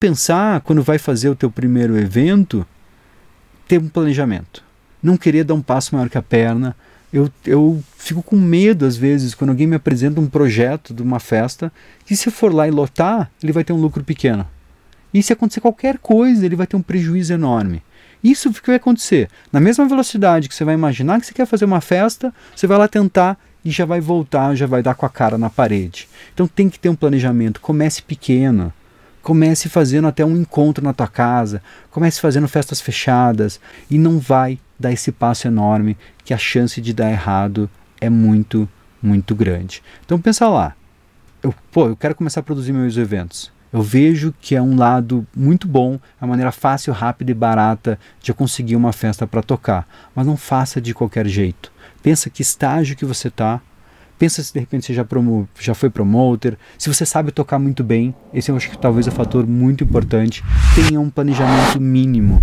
pensar quando vai fazer o teu primeiro evento, ter um planejamento. Não querer dar um passo maior que a perna. Eu, eu fico com medo, às vezes, quando alguém me apresenta um projeto de uma festa, que se eu for lá e lotar, ele vai ter um lucro pequeno. E se acontecer qualquer coisa, ele vai ter um prejuízo enorme. Isso que vai acontecer. Na mesma velocidade que você vai imaginar que você quer fazer uma festa, você vai lá tentar e já vai voltar, já vai dar com a cara na parede. Então tem que ter um planejamento. Comece pequeno. Comece fazendo até um encontro na tua casa, comece fazendo festas fechadas e não vai dar esse passo enorme que a chance de dar errado é muito, muito grande. Então pensa lá, eu, pô, eu quero começar a produzir meus eventos. Eu vejo que é um lado muito bom, é a maneira fácil, rápida e barata de eu conseguir uma festa para tocar, mas não faça de qualquer jeito. Pensa que estágio que você está, Pensa se de repente você já, promo, já foi promoter, se você sabe tocar muito bem, esse eu acho que talvez é um fator muito importante. Tenha um planejamento mínimo.